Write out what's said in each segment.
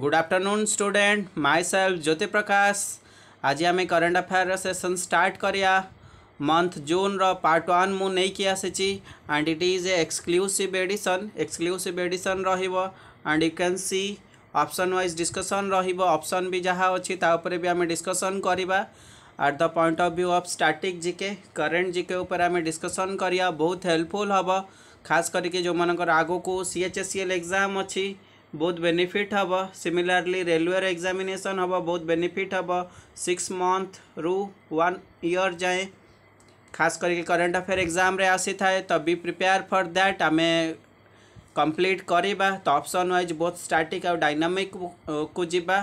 Good afternoon student myself Jyoti Prakash आज आम current affair session start करिया मंथ जून रो पार्ट वन मुक आसी and it is a exclusive edition exclusive edition and you can see option wise discussion option भी जहाँ अच्छी ताप डिस्कसन करवा at the point of view of static GK current GK ऊपर आम डिस्कसन करिया बहुत हेल्पफुल हम खास करके जो मर आग को C H S C L exam अच्छी बहुत बेनिफिट हम सिमिलरली रेलवे एग्जामिनेशन हे बहुत बेनिफिट हम सिक्स मंथ रु वन ईयर जाए खास करके करेन्ट अफेयर एग्जाम रे आसी थाए तो बी प्रिपेयर फर दैट आम कम्प्लीट करवा तो ऑप्शन वाइज बहुत स्टैटिक आ डायनामिक को जीवा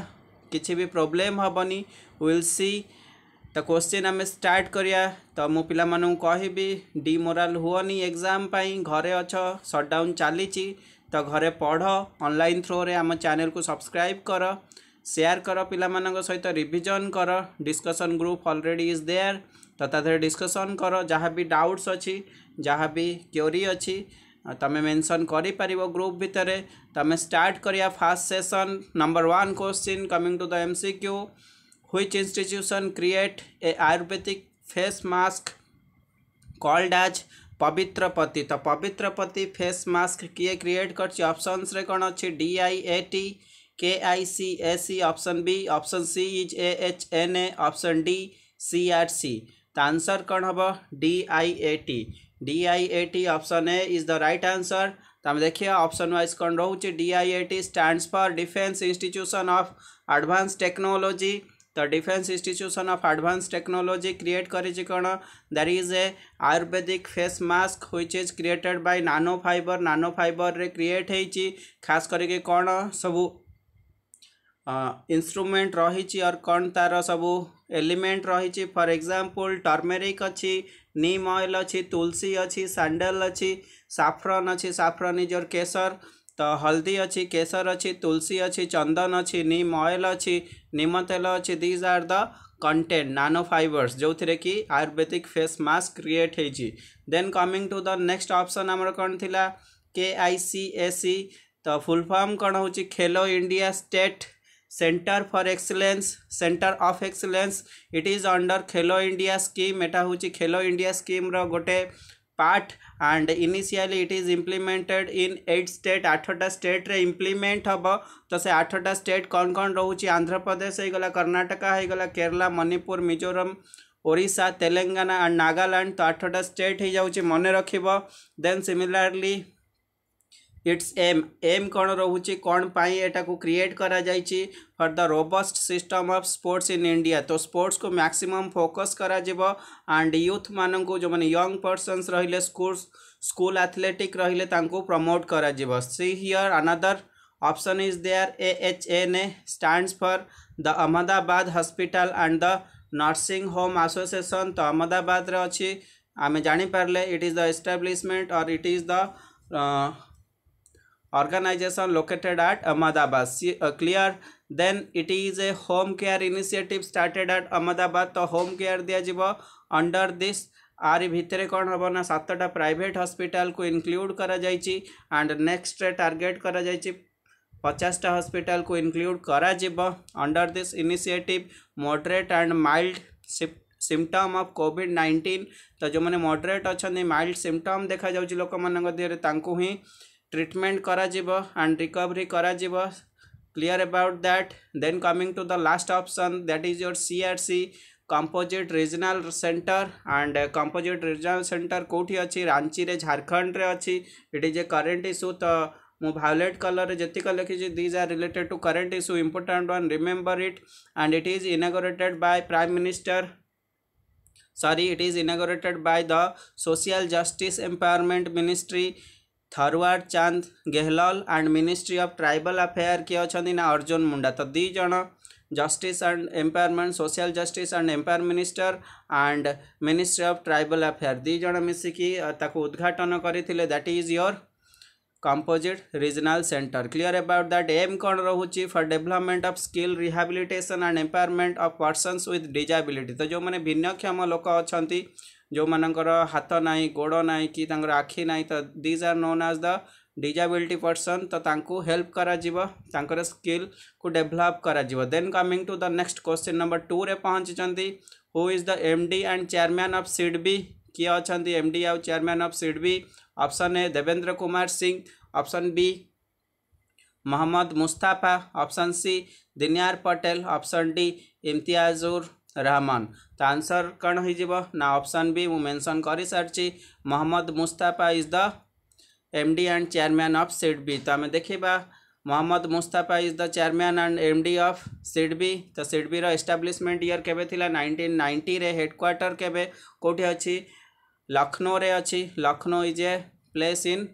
किसी भी प्रोब्लेम हेनी विल सी तो क्वेश्चन आम स्टार्ट करिया तो मु पिला कहबी डिमोराल हुनी एग्जाम पाई घरे अछ सटडाउन चली ତ ଘରେ ପଢ଼ ଅନଲାଇନ୍ ଥ୍ରୋରେ ଆମ ଚ୍ୟାନେଲକୁ ସବସ୍କ୍ରାଇବ୍ କର ସେୟାର କର ପିଲାମାନଙ୍କ ସହିତ ରିଭିଜନ୍ କର discussion group already is there ତ ତା ଦେହରେ ଡିସ୍କସନ୍ କର ଯାହା ବି ଡାଉଟ୍ସ ଅଛି ଯାହା ବି କ୍ୱରି ଅଛି ତୁମେ ମେନସନ୍ କରିପାରିବ ଗ୍ରୁପ୍ ଭିତରେ ତୁମେ ଷ୍ଟାର୍ଟ କରିବା first session number one question coming to the M C Q which institution create a ayurvedic face mask called as पवित्र पति तो पवित्र पति फेस मास्क किए क्रिएट करप्सन्स कौन अच्छी D I A T K I C A C option B option C is A H N A option D C R C तो आंसर कौन तो हम D I A T D I A T option A is the right answer तो आम देखिए option wise कौन रोचे D I A T stand for defence institution of आडभांस technology institution of advance technology create କରିଛି କଣ karichikana is a ayurvedic face mask mask is created by nano nanofiber nano re create ହେଇଛି khas କରିକି କଣ ସବୁ instrument ରହିଛି ଅର୍ କ'ଣ ତା'ର ସବୁ ଏଲିମେଣ୍ଟ ରହିଛି ଫର୍ ଏକ୍ଜାମ୍ପଲ୍ ଟର୍ମେରିକ୍ ଅଛି ନିମ୍ ଅଏଲ୍ ଅଛି ତୁଲସୀ ଅଛି ସାଣ୍ଡେଲ୍ ଅଛି ସାଫ୍ରନ୍ ଅଛି ସାଫ୍ରନ୍ ଇଜ୍ ଅର୍ କେଶର তা হলদি আছে কেসার আছে তুলসী আছে চন্দন আছে নিম অয়েল আছে নিম তেল আছে দিজ আর দ কন্টেন্ট নানো ফাইবর্স যেউথিরে কি আয়ুর্বেদিক ফেস মাস্ক ক্রিয়েট হয়েছি then coming to the next option আমার କ'ଣ লা K I C A C ତ ଫୁଲ୍ ଫର୍ମ କ'ଣ ହେଉଛି Khelo centre for excellence centre of excellence it is under Khelo India scheme এটা হচ্ছে খেলো ইন্ডিয়া স্কিম্র গোটে part and initially it is implemented in 8 state आठटा state रे implement हबो तो से आठटा स्टेट कौन कौन रहउची आंध्र प्रदेश हे गला कर्णाटक हो गला केरला मणिपुर मिजोरम ओडिशा तेलंगाना एंड नागालैंड तो आठटा स्टेट हो जाउची मन रखिबो then similarly it's M M कौन रोचे कौन पाई एटा को क्रिएट करा जाई for the robust system of sports in India तो स्पोर्ट्स को मैक्सिमम फोकस करा एंड यूथ मान को जो मैंने यंग पर्सनस रही स्कूल स्कूल आथलेटिक रहिले प्रमोट करा see here another option is there A H N A stand for the Ahmedabad hospital and the nursing home association तो अहमदाबाद अच्छी आम जापारे इट इज द एस्टाब्लीशमेंट और it is the organization located at Ahmedabad. Uh, clear? Then it is a home care initiative started at Ahmedabad. तो home care दिया जीव under this are भितर कौन हम ना सतटा प्राइट हस्पिटाल को इनक्लूड कर एंड नेक्स्ट टारगेट कर पचासटा हस्पिटाल को इनक्लूड कर under this initiative moderate and mild symptom of covid nineteen तो जो मैंने मडरेट अच्छा माइल्ड सिम्पटम देखा जाऊँगी लोक मान देहरे हिं treatment କରାଯିବ and recovery କରାଯିବ clear about that then coming to the last option that is your crc composite regional center and uh, composite regional center কোটি ଅଛି ରାଞ୍ଚିରେ ଝାଡ଼ଖଣ୍ଡରେ ଅଛି it is a current issue ତ ମୁଁ color, କଲର୍ରେ ଯେତିକ ଲେଖିଛି these are related to current issue important one remember it and it is inaugurated by prime minister sorry it is inaugurated by the social justice empowerment ministry Thaawarchand गेहलाल and ministry of tribal affair किए अच्छा ना अर्जुन मुंडा तो दुईज justice and empowerment social justice and empower minister and ministry of tribal affair दीज मिसिकी उद्घाटन करते that is your composite regional centre clear about that एम कौन रोचे for development of skill rehabilitation and empowerment of persons with disability तो जो मैंने भिन्नक्षम लोक अच्छा जो मान हाथ ना गोड़ ना कि आखि ना तो दिज आर नोन आज द डिजाबिलिटी पर्सन तो हेल्प करा कर स्किल को develop then coming to the next question number two रे पहुँची who is the MD and chairman of SIDBI किए अच्छा एम डी आउ chairman of SIDBI option A Devendra Kumar Singh option B Mohammad Mustafa option C Dinyar Patel option D Imtiaz ur Rahman तो answer कौन हो ना option B मु मेंशन कर sorry Mohammad Mustafa is the M D and chairman of SIDBI तो आम देखा Mohammad Mustafa is the chairman and M D of SIDBI तो सीट बी रस्टाब्लीशमेंट इयर के नाइंटीन नाइंटी हेडक्वाटर के कौटी अच्छी लखनऊ अच्छी Lucknow is a place in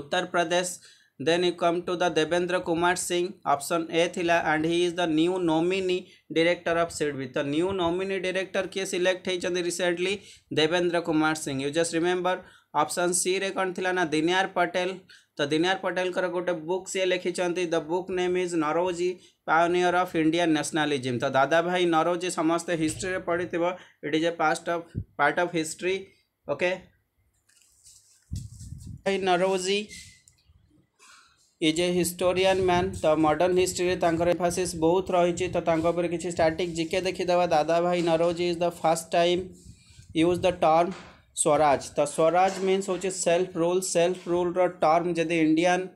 Uttar Pradesh then you come to the Devendra Kumar Singh option A थिला and he is the new nominee director of SIDBI तो new nominee director किए select हो recently Devendra Kumar Singh you just remember option C रे कौन थी ना दिनार पटेल तो दिनार पटेल गोटे बुक सी लिखी the book name is Naoroji pioneer of Indian nationalism तो दादा भाई नरोजी समस्त हिस्ट्री में पढ़ी थोड़ा it is a past of part of history okay Bhai Naoroji is a historian man तो मडर्ण हिस्ट्री एफासीस बहुत रही तो किसी स्टाटिक जिके देखीदे Dadabhai Naoroji is the first time use the term swaraj तो स्वराज मीनस हूँ self rule self rule term जी इंडियान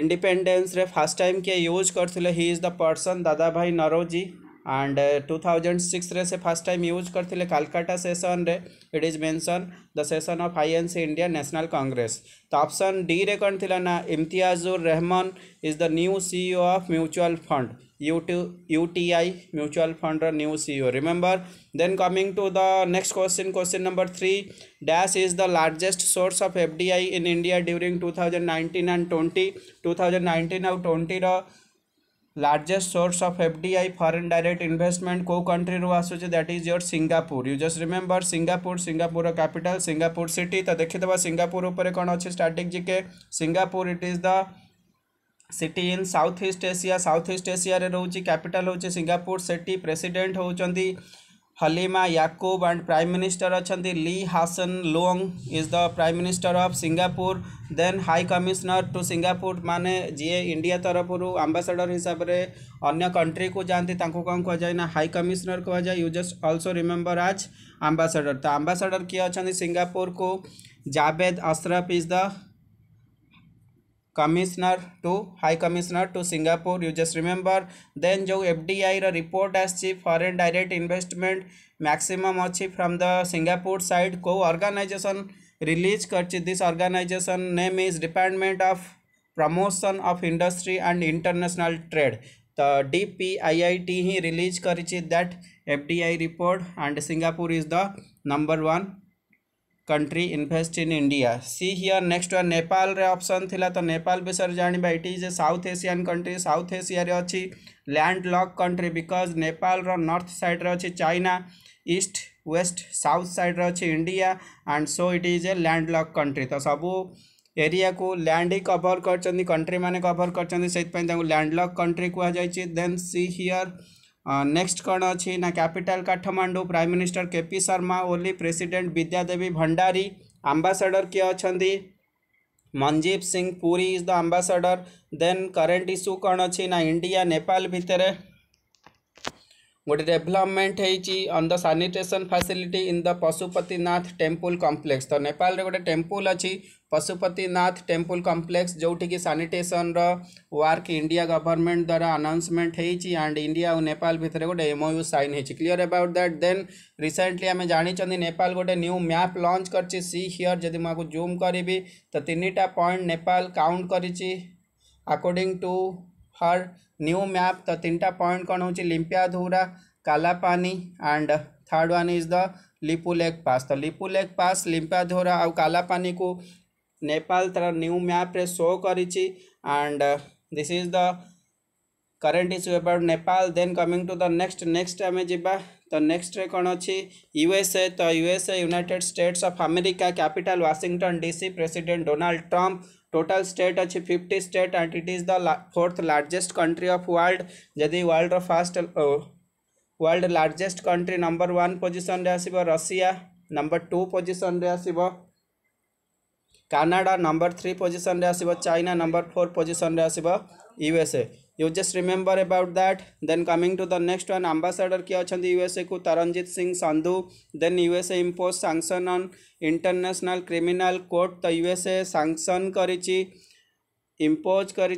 इंडिपेडेन्स फास्ट टाइम किए यूज करते he is the person Dadabhai Naoroji and two thousand six से फर्स्ट टाइम यूज करते Calcutta session रे it is mention the session of I N C India national congress तो option D रे कौन थी ना Imtiaz ur Rahman is the new CEO of mutual fund U T I mutual fund new CEO remember then coming to the next question question number three dash is the largest source of F D I in India during two thousand nineteen and twenty two thousand nineteen और twenty largest source of FDI foreign direct investment co-country रो आसुचे that is your Singapore you just remember Singapore Singapore capital Singapore city तो देखीदे Singapore उपर कौन अच्छे static GK Singapore it is the city in south east Asia south east Asia रे रोचे capital होचे Singapore city president होचंदी Halimah Yacob and prime minister अच्छा Lee Hsien Loong is the prime minister of Singapore then high commissioner to Singapore माने जी India तरफ़ आंबासेडर हिसाब से अगर कंट्री को जाती कौन कह जाए ना हाई कमिश्नर कह जाए यू जस्ट अल्सो रिमेम्बर आज आंबासेडर तो आंबासेडर किए अच्छा सिंगापुर को Javed Ashraf is the commissioner to high commissioner to Singapore you just remember then जो F D I report foreign direct investment मैक्सीम अच्छी फ्रम द सिंगापुर साइड को अर्गानाइजेसन रिलीज कर this organisation name is department of promotion of industry and international trade तो टी ही release कर that F D I report and Singapore is the number one country invest in India see here next one Nepal रे option थिला तो नेपाल विषय जाना it is a south Asian country south Asia रे अछि land lock country because Nepal रो north side रे China east west south side रे India and so it is a land lock country तो सब एरिया को लैंड ही कभर कर कंट्री मैंने कभर कर लैंडलक कंट्री कह जाए देन सी हियर नेक्स्ट कौन अच्छी ना capital Kathmandu prime minister KP Sharma Oli president Bidya Devi Bhandari ambassador किए अच्छा Manjeev Singh Puri is the ambassador then current issue कौन अच्छी ନା ଇଣ୍ଡିଆ ନେପାଳ ଭିତରେ गोटे डेभलपमेंट होन the sanitation facility in the Pashupatinath temple complex तो नेपाल रे गोटे टेम्पुल अच्छी पशुपतिनाथ टेम्पुल कम्प्लेक्स जोटी की सानिटेसन रार्क इंडिया गवर्नमेंट द्वारा अनाउन्समेंट होंड इंडिया और नेपाल भितर गोटे एमओयू सैन हो clear about that then recently आम जानते नेपाल गोटे न्यू मैप लंच कर सी हिअर जब मुझे जूम करी तो तीन टा पॉइंट नेपाल काउंट करकर्ड to her new map point कौन point kon hoche limpiadhura Kalapani and third one is the Lipulekh pass तो लिपू लेक पास लिंपाधोरा आउ कालापानी को नेपाल तर न्यू मैप रे शो कर and this is the current issue about Nepal then coming to the next next आम जा तो नेक्स्ट कौन अच्छी यूएसए तो USA United States of America capital Washington DC president Donald Trump total state अच्छी fifty state and it is the fourth largest country of world जदि world first world largest country number one position आसिया Russia number two position आस Canada number three position आसना China number four position आस USA you just remember about that then coming to the next one ambassador किए अच्छा USA को Taranjit Singh Sandhu then USA impose sanction on international criminal court तो USA sanction कर impose कर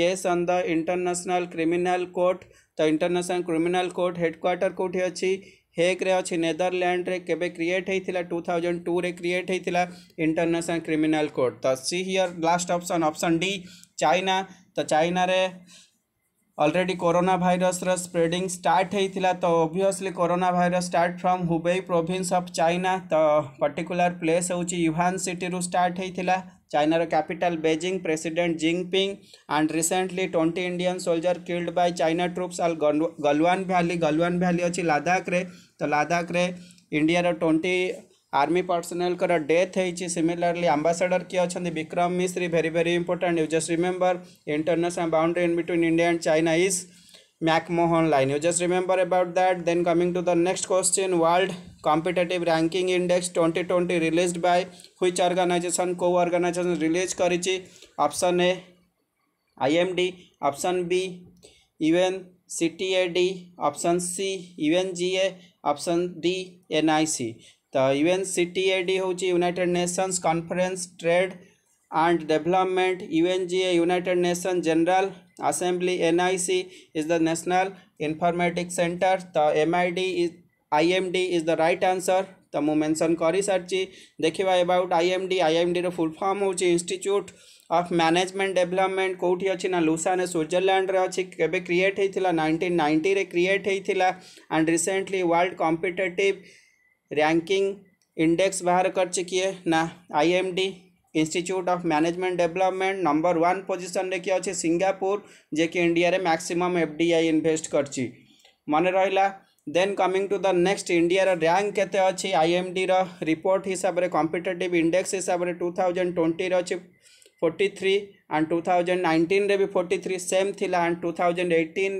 case on the international criminal court तो international criminal court headquarter कौटी अच्छी हेक्रे अच्छे नेदरलैंड रे केबे क्रिएट होता टू थाउजेंड टू रे क्रिएट होता इंटरनेशनल क्रिमिनाल कोर्ट तो see here last option option D China ତ ଚାଇନାରେ ଅଲରେଡ଼ି କରୋନା ଭାଇରସର ସ୍ପ୍ରେଡିଂ ଷ୍ଟାର୍ଟ ହେଇଥିଲା ତ obviously corona virus start from Hubei province of China ତ ପର୍ଟିକୁଲାର ପ୍ଲେସ୍ ହେଉଛି ୟୁହାନ୍ ସିଟିରୁ ଷ୍ଟାର୍ଟ ହେଇଥିଲା ଚାଇନାର capital Beijing president Jinping and recently twenty Indian soldier killed by China troops at Galwan valley Galwan valley ଅଛି ଲାଦାଖରେ ତ ଲାଦାଖରେ ଇଣ୍ଡିଆର ଟ୍ୱେଣ୍ଟି आर्मी पर्सनाल डेथ होती सिमिलरली आंबासाडर किए अच्छा Vikram Misri very very important you just remember international boundary in between India and China is McMahon line you just remember about that then coming to the next question world competitive ranking index twenty twenty release by which organisation को organisation release करपसन A I M D option B UN C T A D option C UN G A option D N I C तो UN CTAD हूँ United Nations conference trade and development UNGA united nation general assembly NIC is the national informatics centre तो M I D I M D is the right answer तो मुझे mention कर सारी देखा about I M D I M D full form हूँ institute of management development कौटी अच्छी ना लुसा ने स्विजरलैंड अच्छी केवे क्रिएट होता नाइंटीन नाइंटी क्रिएट होता and recently world competitive ranking index बाहर कर चुकी है ना IMD institute of management development number one position किए अच्छे सिंगापुर जे कि इंडिया रे मैक्सिमम एफडीआई इनभेस्ट कर मन रहा then coming to the next India रा रैंक के अच्छी आई एम डी रिपोर्ट हिसाब से कंपिटेटिव इंडेक्स हिसाब से टू थाउजेंड ट्वेंटी अच्छी forty three and two thousand nineteen भी फोर्टी थ्री सेम थी एंड टू थाउजेंड एटीन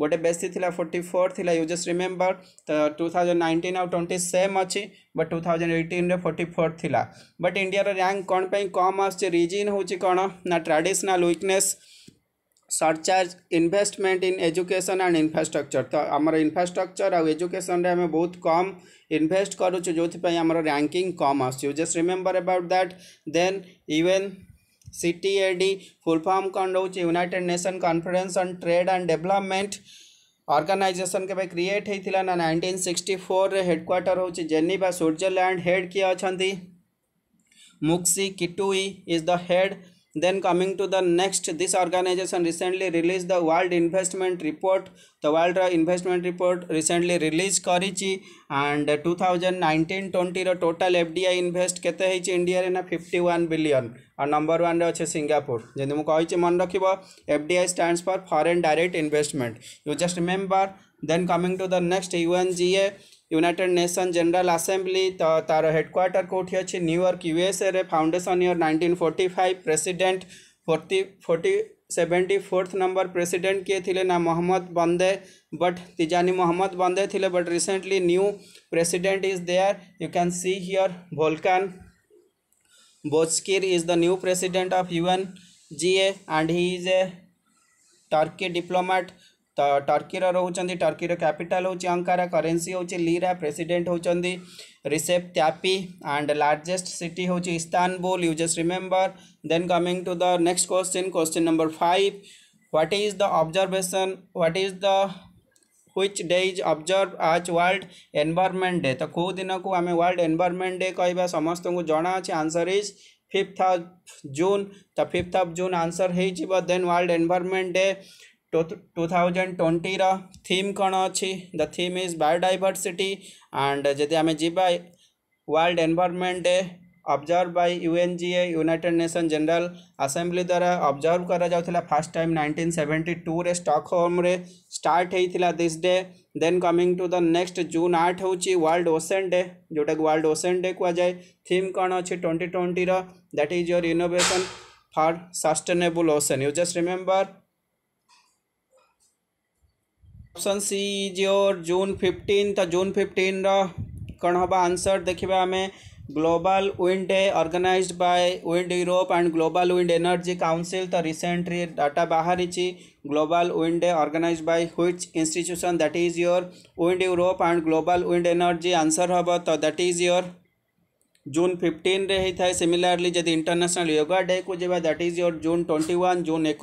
गोटे बेसी फोर्टी फोर थी यू जस्ट रिमेम्बर तो टू थाउजेंड नाइंटीन आउ ट्वेंटी सेम अच्छी बट टू थाउजेंड एटीन रे फोर्टी फोर थी बट इंडिया रैंक कौन पर कम आस रिजन हूँ कौन ना traditional short surcharge investment in education and infrastructure तो आम इनफ्रास्ट्रक्चर आउ एजुकेशन आम बहुत कम इनभेस्ट करुच्छे जो आम रैंकिंग कम आस just remember about that then even CTAD full form कौन रोचे united nation conference on trade and development organisation के क्रिएट होता ना नाइंटीन सिक्सटी फोर हेडक्वार्टर हूँ जेनिवा स्विटरलैंड हेड किए अच्छा Mukhisa Kituyi is the head then coming to the next this organization recently released the world investment report the world investment report recently release karichi and 2019 20 ro total fdi invest kete କେତେ india re na 51 billion and number 1 ରେ ଅଛି Singapore ଯେମିତି ମୁଁ କହିଛି ମନେ rakhibo fdi stands for foreign direct investment you just remember then coming to the next unga united nation general assembly तो तार headquarter कौटी अच्छे New York USA foundation year nineteen forty five president forty forty seventy fourth number president किए थे ना मोहम्मद बंदे but Tijani Muhammad Bande थे but recently new president is there you can see here Volkan Bozkir is the new president of UN a and he is a Turkey diplomat Turkey रोचे Turkey capital हूँ Ankara currency हूँ lira president होती Recep Tayyip and largest city हूँ Istanbul you just remember then coming to the next question question number five what is the observation what is the which day is अबजर्व आज world environment day तो कौ दिन को आम world environment day कह समस्त जना answer is fifth of June तो फिफ्थ अफ जून आंसर होन world environment day two thousand ट्वेंटीर थीम कौन अच्छी the theme is biodiversity and जदि आम जा world environment day observe by UNGA united nation general assembly द्वारा ऑब्जर्व करा फास्ट टाइम 1972 रे स्टॉकहोम रे स्टार्ट होता this day then coming to the next June आठ हूँ वर्ल्ड ओसेन डे जोटा वर्ल्ड ओसेन डे कह थीम कौन अच्छी twenty twenty that is your innovation for sustainable ocean you just remember option C is your June fifteen तो June fifteen रण हम answer देखा आम global wind day organise by wind Europe and global wind energy council तो recently data बाहरी global wind day organise by which institution that is your wind Europe and global wind energy answer हम तो that is your June fifteen रही था similarly जब international yoga day को जब that is your June twenty one June एक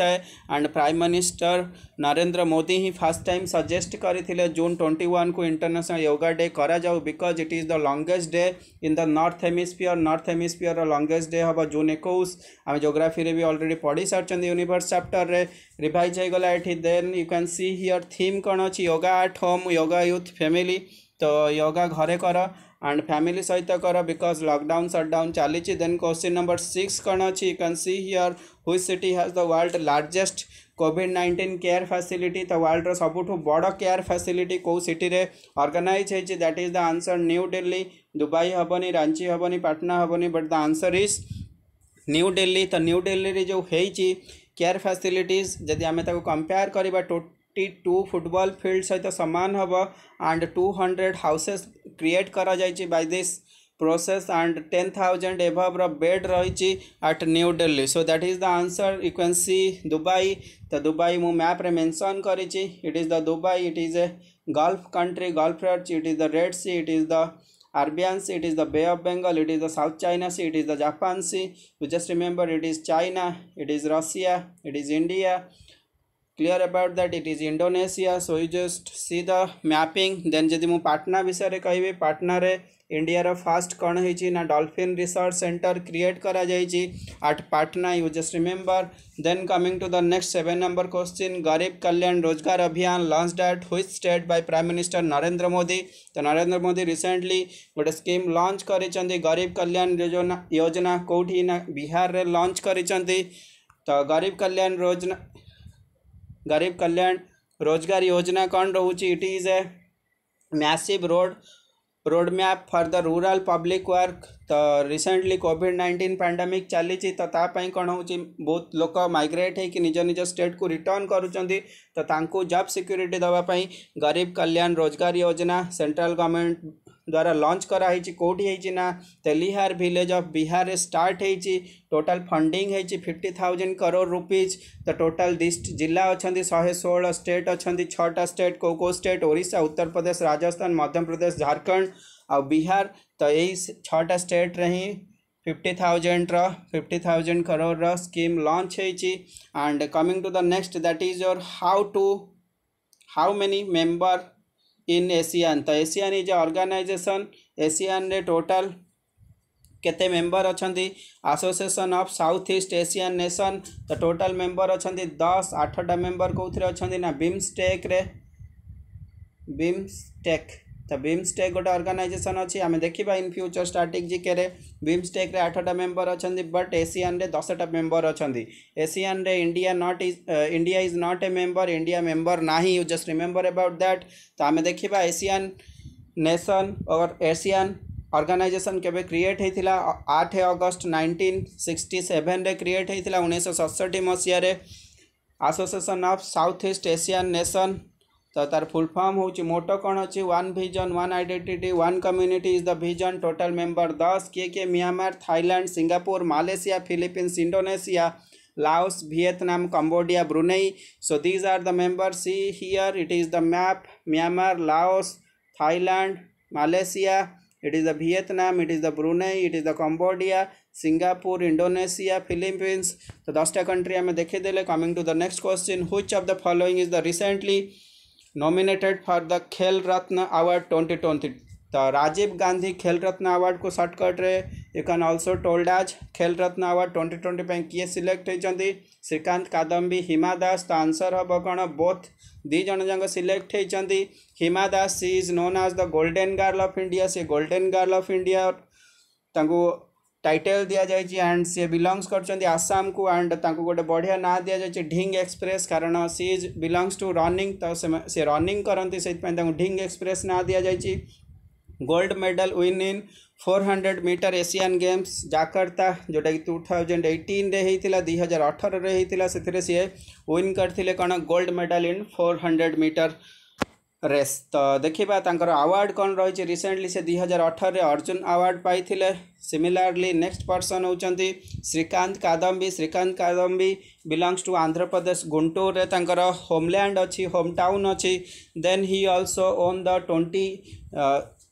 and prime minister Narendra Modi he first time suggest करते June twenty one को इंटरनेशनल योगा डे करा जाऊ because it is the longest day in the north hemisphere north hemisphere longest day हम June एक आम geography भी already पढ़ी सारी यूनिवर्स चैप्टर रे रिभाइज होगा ये then you can see here theme कौन अच्छी yoga at home yoga with family तो योगा घरे कर एंड फैमिली सहित कर बिकज लकडाउन सटडाउन चली क्वेश्चन नंबर सिक्स कौन अच्छी can see here which city has the world largest covid nineteen care facility तो वर्ल्ड रुठ बड़ केयर फैसिलिटी कौ सिटी रे ऑर्गेनाइज होती that is the answer New Delhi Dubai हेनी रांची हेनी पटना हेनी but the answer is New Delhi तो न्यू दिल्ली रे जो होयर फैसिलिट जदि आम कंपेयर करवा total fifty two football field सहित सामान हम and two hundred houses create कर by by this and ten thousand एभव्र बेड रही at New Delhi so that is the answer इक्वेन्सी दुबई तो दुबई मु मैप्रे मेनसन कर it is the Dubai it is a gulf country gulf red it is the red sea it is the Arabian sea it is the bay of Bengal it is the south China sea it is the Japan sea you just remember it is China it is Russia it is India clear about that it is Indonesia so you just see the mapping then जदि मुझे पटना विषय कहि पटना रे इंडियार fast कौन ना dolphin research centre create कर at Patna you just remember then coming to the next seven number question Garib Kalyan Rojgar Abhiyan launch डाट हुई state by prime minister Narendra Modi तो नरेंद्र मोदी रिसेंटली गोटे स्कीम लॉन्च कर गरीब कल्याण योजना योजना कौटी ना बिहार में लंच कर तो गरीब कल्याण योजना गरीब कल्याण रोजगार योजना कौन रोचे it is a massive road road map for the rural public work तो रिसेंटली कोविड नाइंटीन पैंडेमिक चली तो कौन हो बहुत लोक माइग्रेट हो निज निज स्टेट को रिटर्न करूँ तो जब सिक्यूरीटी देवाई गरीब कल्याण रोजगार योजना सेंट्रल गवर्नमेंट द्वारा लंच कराई कौटी ना Telihar village of Bihar start total total funding हो फिफ्टी थाउजेंड करोड़ रुपीज तो टोटाल डिस्ट जिला अच्छा शहे षोह स्टेट अच्छा छटा स्टेट कौ कौ स्टेट ओडा उत्तर प्रदेश राजस्थान मध्यप्रदेश झारखंड आ बिहार तो यही छटा स्टेट रे fifty thousand fifty thousand crore रकीम लंच होती and coming to the next that is your how to how many member in ASEAN तो एसियान इज अर्गानाइजेसन एसियान रे टोटल केते मेंबर अच्छा Association of South East Asian Nation तो total member अच्छा दस आठटा मेम्बर कौन अच्छा ना बीम्स टेक तो बीमस्टेक गोटे अर्गानाइजेसन अच्छी आम देखा इन फ्यूचर स्टार्टिंग जिके बीमस्टेक आठटा मेम्बर अच्छा बट एसीयन दसटा मेम्बर अच्छा ASEAN India not is India is not a member India member ना you just remember about that तो आम देखा एसीआन नेसन और एसीआन अर्गानाइजेसन के क्रिएट होता आठ August nineteen sixty seven create होता है उन्नीस सौ सतसठी मसीह Association of South East Asian Nation तो तार फुल फॉर्म हूँ मोटो कौन अच्छे one vision one identity one community is the vision total member दस किए किए Myanmar Thailand Singapore Malaysia Philippines Indonesia Laos Vietnam Cambodia Brunei so these are the member see here it is the map Myanmar Laos Thailand Malaysia it is the Vietnam it is the Brunei it is the Cambodia Singapore Indonesia Philippines तो दसटा country आम देखेदेले coming to the next question which of the following is the recently nominated for the Khel Ratna award twenty twenty तो Rajiv Gandhi Khel Ratna award को shortcut you can also told as Khel Ratna award twenty twenty किए select होती श्रीकांत कादम्बी हिमा दास तो answer हम कौन both दिजन जाक select होती Hima Das she is known आज the golden girl of India she golden girl of India title दि जाए एंड सी बिलंगस कर आसाम को एंड गोटे बढ़िया ना दि जाए ढिंग एक्सप्रेस कारण she is belongs to running तो सी रनिंग करती से ढिंग एक्सप्रेस ना दि जाए gold medal win in four hundred metre Asian Games Jakarta जोटा कि टू थाउजेंड एटीन दुई हजार अठर रही से सी विन करते कौन gold medal in four hundred metre race ତ ଦେଖିବା ତାଙ୍କର ଆୱାର୍ଡ଼ କ'ଣ ରହିଛି ରିସେଣ୍ଟଲି ସେ ଦୁଇ ହଜାର ଅଠରରେ ଅର୍ଜୁନ ଆୱାର୍ଡ଼ ପାଇଥିଲେ ସିମିଲାରଲି ନେକ୍ସଟ ପର୍ସନ୍ ହେଉଛନ୍ତି ଶ୍ରୀକାନ୍ତ କାଦମ୍ବି ଶ୍ରୀକାନ୍ତ କାଦମ୍ବି ବିଲଙ୍ଗସ୍ ଟୁ ଆନ୍ଧ୍ରପ୍ରଦେଶ ଗୁଣ୍ଟୁରରେ ତାଙ୍କର ହୋମଲ୍ୟାଣ୍ଡ ଅଛି ହୋମ୍ ଟାଉନ୍ ଅଛି then he also won the twenty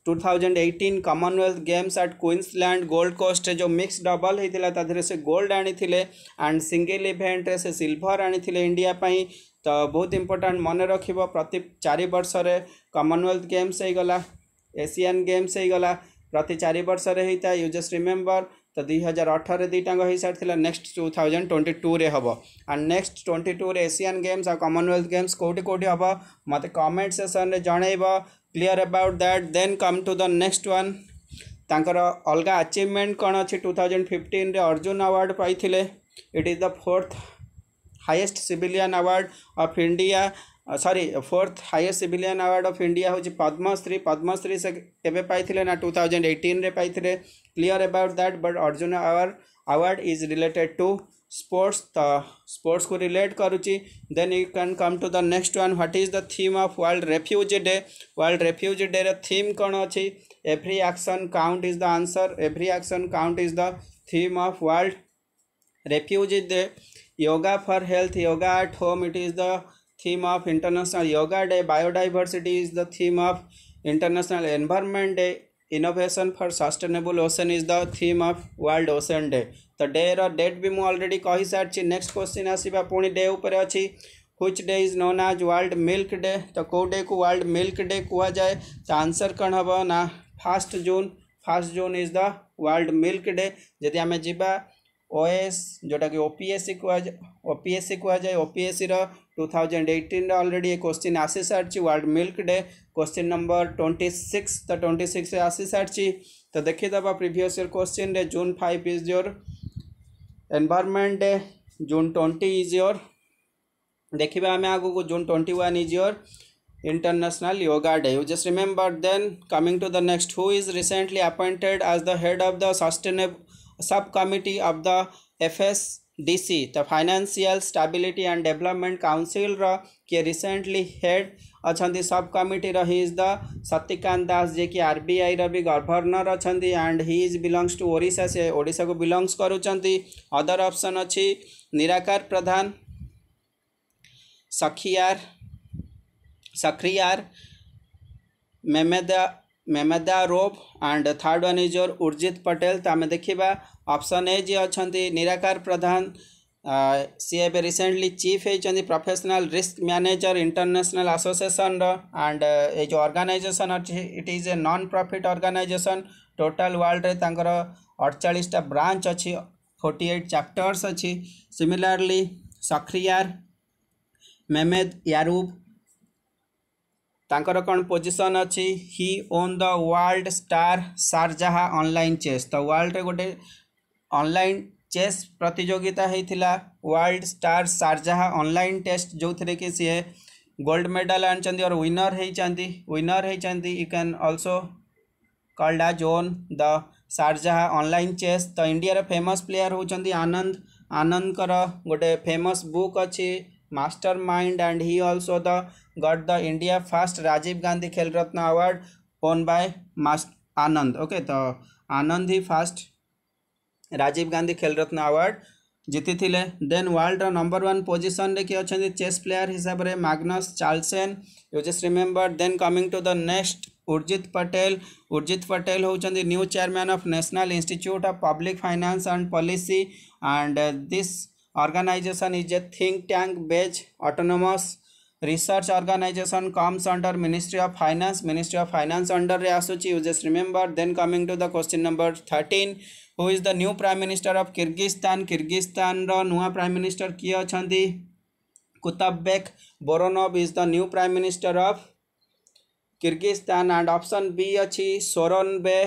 two thousand eighteen Commonwealth Games at Queensland gold କୋଷ୍ଟରେ ଯେଉଁ ମିକ୍ସ ଡବଲ୍ ହେଇଥିଲା ତା ଦେହରେ ସେ ଗୋଲ୍ଡ ଆଣିଥିଲେ ଆଣ୍ଡ ସିଙ୍ଗିଲ୍ ଇଭେଣ୍ଟରେ ସେ ସିଲ୍ଭର ଆଣିଥିଲେ ଇଣ୍ଡିଆ ପାଇଁ ତ ବହୁତ ଇମ୍ପୋର୍ଟାଣ୍ଟ ମନେ ରଖିବ ପ୍ରତି ଚାରି ବର୍ଷରେ କମନୱେଲ୍ଥ ଗେମ୍ସ ହେଇଗଲା ଏସିଆନ୍ ଗେମ୍ସ ହେଇଗଲା ପ୍ରତି ଚାରି ବର୍ଷରେ ହେଇଥାଏ ୟୁ ଜଷ୍ଟ ରିମେମ୍ବର ତ ଦୁଇ ହଜାର ଅଠରରେ ଦୁଇଟାଙ୍କ ହେଇସାରିଥିଲା ନେକ୍ସଟ ଟୁ ଥାଉଜେଣ୍ଡ ଟ୍ୱେଣ୍ଟି ଟୁରେ ହେବ ଆଣ୍ଡ ନେକ୍ସଟ ଟ୍ୱେଣ୍ଟି ଟୁରେ ଏସିଆନ୍ ଗେମ୍ସ ଆଉ କମନୱେଲ୍ଥ ଗେମ୍ସ କେଉଁଠି କେଉଁଠି ହେବ ମୋତେ କମେଣ୍ଟ ସେସନରେ ଜଣେଇବ clear about that then come to the next one ତାଙ୍କର ଅଲଗା ଆଚିଭମେଣ୍ଟ କ'ଣ ଅଛି ଟୁ ଥାଉଜେଣ୍ଡ ଫିଫ୍ଟିନ୍ରେ ଅର୍ଜୁନ ଆୱାର୍ଡ଼ ପାଇଥିଲେ it is the fourth highest civilian award of India sorry fourth highest civilian award of India हूँ पद्मश्री पद्मश्री से केवे ना टू थाउजेंड एटिन्रे में पाई clear about that but Arjuna award award is related to sports तो स्पोर्ट्स को रिलेट करुच्च then you can come to the next one what is the theme of World Refugee Day World Refugee Day रीम कौन अच्छी every action count is the answer every action count is the theme of World Refugee Day yoga for health yoga at home it is the theme of international yoga day biodiversity is the theme of international environment day innovation for sustainable ocean is the theme of world ocean day ତ ଡେର date ବି ମୁଁ already କହିସାରିଛି next question ଆସିବା ପୁଣି day ଉପରେ ଅଛି which day is known as World Milk Day ତ କେଉଁ ଡେକୁ world Milk day କୁହାଯାଏ ତ ଆନ୍ସର କ'ଣ ହେବ ନା first June first June is the World Milk Day ଯଦି ଆମେ ଯିବା ओएस जोटा कि ओपीएससी कह ओपीएससी कह जाए OPSC two thousand eighteen already ये क्वेश्चन आसी सारी World Milk Day question number twenty six तो ट्वेंटी सिक्स आसी सारी तो देखीदेव प्रिभस इयर क्वेश्चन रे June five is your Environment Day June twenty is your देखा आम आगे June twenty one is your International yoga Day just remember then coming to the next who is recently appointed as the head of the sustainable सब committee of the F S D C the financial stability and development council किए recently head अच्छा sub committee is the Satyakant Das जे कि R B I रि governor अच्छा and he is belongs to ओडा से ओडा को बिलंगस करदर अपसन अच्छी निराकार प्रधान सखियार सखरियार मेमेदा Mamedyarov and third one is your Urjit Patel तो आम देखा अप्सन ए जी अच्छा निराकार प्रधान uh, सी ए रिसेंटली चीफ होती professional risk manager international association and ये जो अर्गानाइजेसन अच्छी it is a non profit organisation total world में तांकर ब्रांच अच्छी फोर्टी एट चैप्टर्स अच्छी सिमिलरली सक्रियार मेमेद यारूब ତାଙ୍କର କ'ଣ ପୋଜିସନ୍ ଅଛି he won the world star Sharjah online chess ତ ୱାର୍ଲଡରେ ଗୋଟେ ଅନଲାଇନ୍ ଚେସ୍ ପ୍ରତିଯୋଗିତା ହେଇଥିଲା world star Sharjah online test ଯେଉଁଥିରେ କି ସିଏ ଗୋଲ୍ଡ ମେଡାଲ୍ ଆଣିଛନ୍ତି ଅର୍ ୱିନର୍ ହେଇଛନ୍ତି ୱିନର୍ ହେଇଛନ୍ତି you can also called as won the Sharjah online chess ତ ଇଣ୍ଡିଆର ଫେମସ୍ ପ୍ଲେୟାର୍ ହେଉଛନ୍ତି ଆନନ୍ଦ ଆନନ୍ଦଙ୍କର ଗୋଟେ ଫେମସ୍ ବୁକ୍ ଅଛି master mind and he also the got the India first Rajiv Gandhi Khel Ratna award won by Anand okay तो आनंद ही फास्ट राजीव गांधी खेल रत्न अवार्ड जीति then world number one position किए अच्छा चेस प्लेयार हिसाब से Magnus Carlsen you just remember then coming to the next Urjit Patel Urjit Patel होंगे new chairman of National Institute of Public Finance and Policy and this organisation is a think tank based autonomous research organisation comes under ministry of finance ministry of finance under रे आसुची you just remember then coming to the question number thirteen who is the new prime minister of Kyrgyzstan Kyrgyzstan नुआ prime minister किए अच्छा Kutubek Boronov is the new prime minister of Kyrgyzstan and option B अच्छी सोरन बे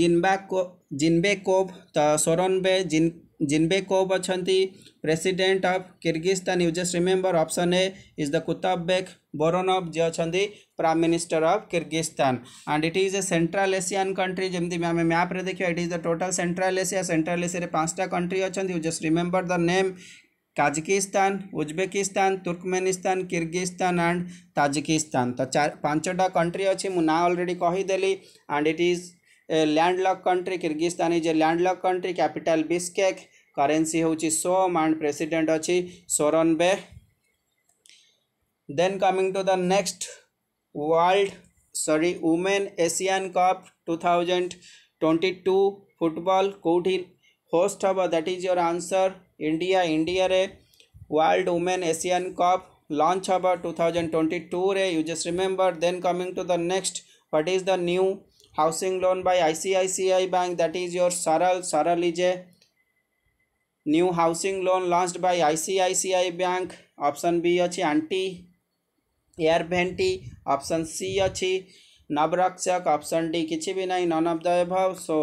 जिनबाको जिनबेकोव तो सोरन जिन Jeenbekov अच्छा president of Kyrgyzstan you just remember option A is the Kutubek Boronov जी अच्छा prime minister of Kyrgyzstan and it is a central Asian country जमी आम मैप्रे देखा it is the total central Asia central Asia पांचटा country अच्छा you just remember the name Kazakhstan Uzbekistan Turkmenistan Kyrgyzstan and Tajikistan तो चार पांचटा country अच्छी मुझे ना अलरेडी कहीदेली and it is landlocked country Kyrgyzstani J landlocked country capital Bishkek currency हूँ सोम एंड प्रेसीडेट अच्छी Sooronbay then coming to the next world sorry women Asian cup two thousand twenty two football कौटी host हम that is your answer India India रे world women Asian cup launch हम two thousand twenty two रे you just remember then coming to the next what is the new housing loan by ICICI bank that is your Saral Saral is a new housing loan launched by ICICI bank option B अछि anti air भेन्टी option C अच्छी Navrakshak option D किसी भी नहीं none of the above so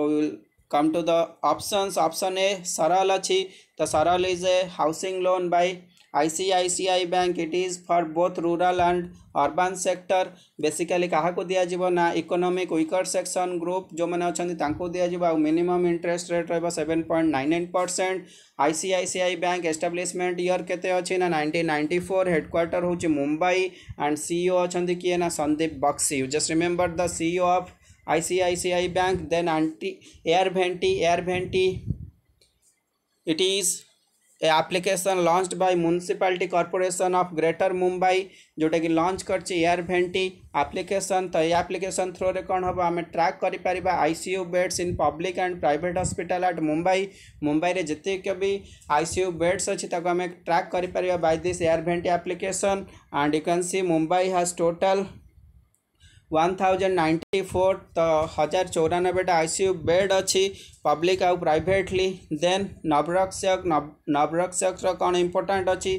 come to the options option A Saral अच्छी तो Saral is a housing loan by ICICI bank it is for both rural and urban sector basically क्या दिज्व ना economic vicar section group जो मैंने अच्छा दिज्व आ मिनिमम इंटरेस्ट रेट रहा seven point nine eight percent I C I C I bank establishment year के अच्छे ना नाइंटीन ହେଉଛି ମୁମ୍ବାଇ ଆଣ୍ଡ हूँ मुंबई एंड सीईओ अच्छा किए ना Sandeep Bakshi just remember the CEO of I C I C I bank then आंटी एयर ଭେଣ୍ଟି एयर भेंटी it is application launched by municipality corporation of greater Mumbai जोटा कि लंच कर एयर भेन्टी आप्लिकेसन तो ये आप्लिकेसन थ्रो रे कौन हम आम ट्राक कर ICU beds in public and private hospital at Mumbai Mumbai में जितक भी आईसीयू बेड्स अच्छी आम ट्राक कर दिस एयर भेन्टी application and you can see Mumbai has total one thousand ninety four तो हजार चौरानबेटा आईसीयू बेड अच्छी पब्लिक आउ प्राइटली देन नवरक्षक नवरक्षक कौन इम्पोर्टाट अच्छी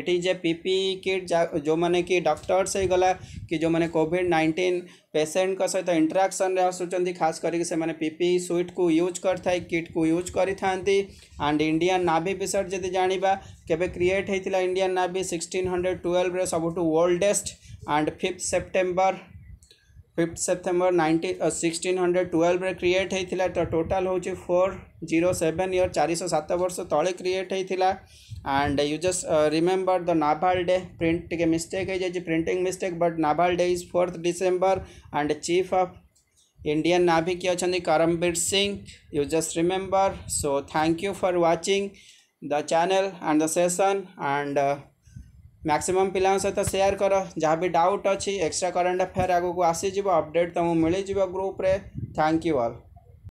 it is a PP kit जो मैंने कि डक्टर्स है गला कि जो मैंने कोविड नाइंटीन पेसेंट का सहित इंटराक्शन आसूँ खास करके पीपी सुइट को यूज करते किट को यूज कर एंड इंडियान नावी विषय जब जाना केवे क्रिएट होता Indian navy sixteen hundred twelve सबुठ oldest and fifth September fifth September ninety sixteen hundred twelve create होता तो टोटाल हूँ फोर जीरो सेवेन इयर चार शौ सत वर्ष तले क्रिएट होता and you just remember the naval day print टे मिस्टेक हो printing mistake but naval day is fourth December and chief of Indian navy किए अच्छा Karambir Singh you just remember so thank you for watching the channel and the session and मैक्सीम पा सहित share कर जहाँ भी डाउट अच्छी एक्सट्रा करेन्ट अफेयर आगे आसीज अपडेट तुमको मिल जा ग्रुप्रे थैंक यू अल